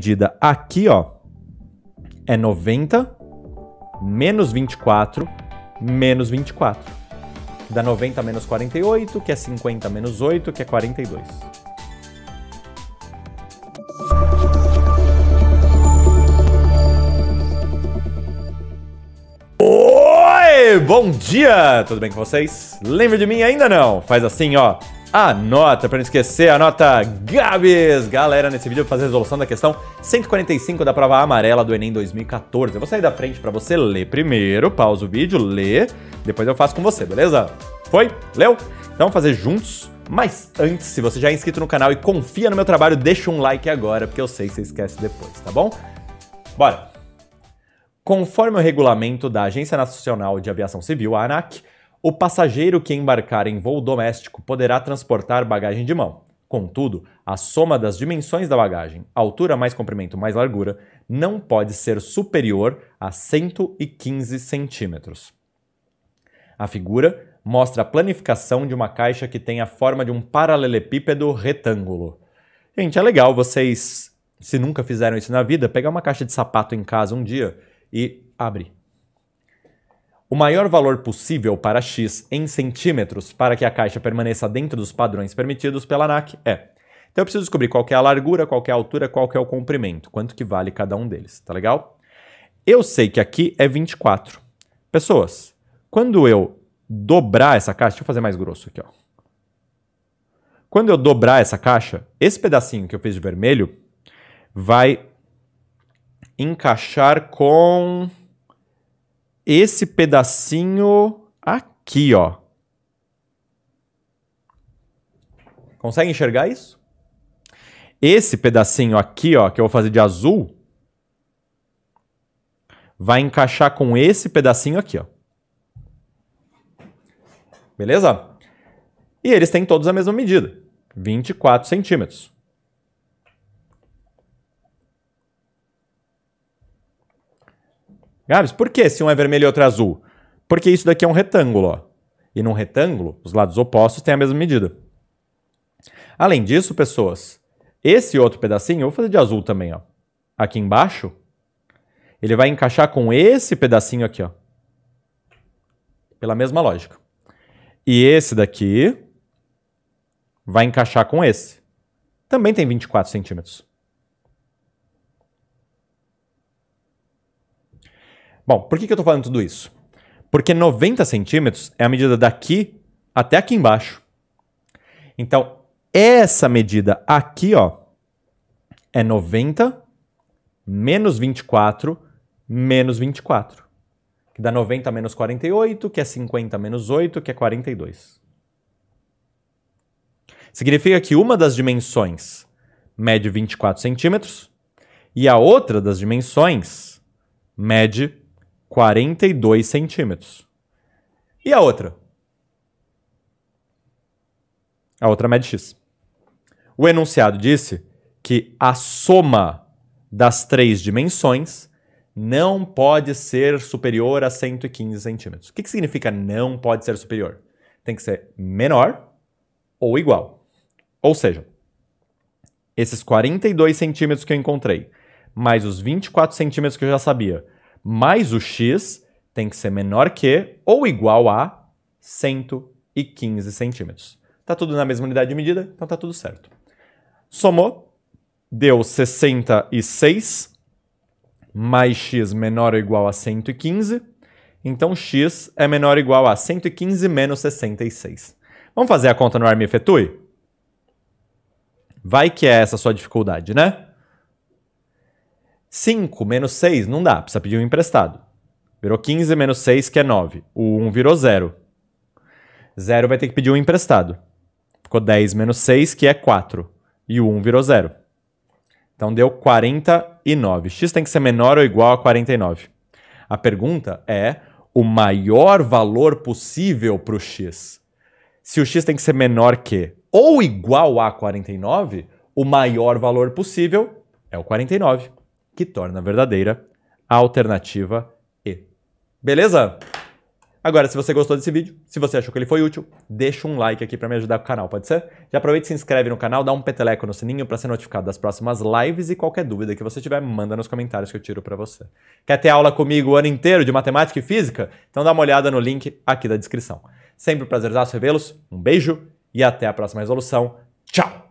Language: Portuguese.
medida aqui, ó, é 90 menos 24 menos 24. Dá 90 menos 48, que é 50 menos 8, que é 42. Oi, bom dia! Tudo bem com vocês? Lembra de mim ainda não? Faz assim, ó a nota, para não esquecer, a nota Gabs. Galera, nesse vídeo eu vou fazer a resolução da questão 145 da prova amarela do Enem 2014. Eu vou sair da frente para você ler primeiro, pausa o vídeo, lê, depois eu faço com você, beleza? Foi? Leu? Então vamos fazer juntos. Mas antes, se você já é inscrito no canal e confia no meu trabalho, deixa um like agora, porque eu sei que você esquece depois, tá bom? Bora! Conforme o regulamento da Agência Nacional de Aviação Civil, a ANAC, o passageiro que embarcar em voo doméstico poderá transportar bagagem de mão. Contudo, a soma das dimensões da bagagem, altura mais comprimento mais largura, não pode ser superior a 115 centímetros. A figura mostra a planificação de uma caixa que tem a forma de um paralelepípedo retângulo. Gente, é legal vocês, se nunca fizeram isso na vida, pegar uma caixa de sapato em casa um dia e abre o maior valor possível para x em centímetros para que a caixa permaneça dentro dos padrões permitidos pela ANAC é. Então eu preciso descobrir qual é a largura, qual é a altura, qual é o comprimento, quanto que vale cada um deles, tá legal? Eu sei que aqui é 24. Pessoas, quando eu dobrar essa caixa, deixa eu fazer mais grosso aqui, ó. Quando eu dobrar essa caixa, esse pedacinho que eu fiz de vermelho vai encaixar com esse pedacinho aqui, ó. Consegue enxergar isso? Esse pedacinho aqui, ó, que eu vou fazer de azul, vai encaixar com esse pedacinho aqui, ó. Beleza? E eles têm todos a mesma medida, 24 centímetros. Gabs, por que se um é vermelho e outro é azul? Porque isso daqui é um retângulo, ó. E num retângulo, os lados opostos têm a mesma medida. Além disso, pessoas, esse outro pedacinho, eu vou fazer de azul também, ó. Aqui embaixo, ele vai encaixar com esse pedacinho aqui, ó. Pela mesma lógica. E esse daqui vai encaixar com esse. Também tem 24 centímetros. Bom, por que, que eu estou falando tudo isso? Porque 90 centímetros é a medida daqui até aqui embaixo. Então, essa medida aqui, ó, é 90 menos 24 menos 24. Que dá 90 menos 48, que é 50 menos 8, que é 42. Significa que uma das dimensões mede 24 centímetros e a outra das dimensões mede 42 centímetros. E a outra? A outra mede x. O enunciado disse que a soma das três dimensões não pode ser superior a 115 centímetros. O que, que significa não pode ser superior? Tem que ser menor ou igual. Ou seja, esses 42 centímetros que eu encontrei, mais os 24 centímetros que eu já sabia, mais o x tem que ser menor que ou igual a 115 centímetros. Tá tudo na mesma unidade de medida, então tá tudo certo. Somou, deu 66 mais x menor ou igual a 115. Então x é menor ou igual a 115 menos 66. Vamos fazer a conta no arma e efetue? Vai que é essa a sua dificuldade, né? 5 menos 6 não dá, precisa pedir um emprestado. Virou 15 menos 6, que é 9. O 1 virou 0. 0 vai ter que pedir um emprestado. Ficou 10 menos 6, que é 4. E o 1 virou 0. Então deu 49. x tem que ser menor ou igual a 49. A pergunta é o maior valor possível para o x. Se o x tem que ser menor que ou igual a 49, o maior valor possível é o 49 que torna verdadeira a alternativa E. Beleza? Agora, se você gostou desse vídeo, se você achou que ele foi útil, deixa um like aqui para me ajudar com o canal, pode ser? Já aproveita e se inscreve no canal, dá um peteleco no sininho para ser notificado das próximas lives e qualquer dúvida que você tiver, manda nos comentários que eu tiro para você. Quer ter aula comigo o ano inteiro de matemática e física? Então dá uma olhada no link aqui da descrição. Sempre um prazer revê-los, um beijo e até a próxima resolução. Tchau!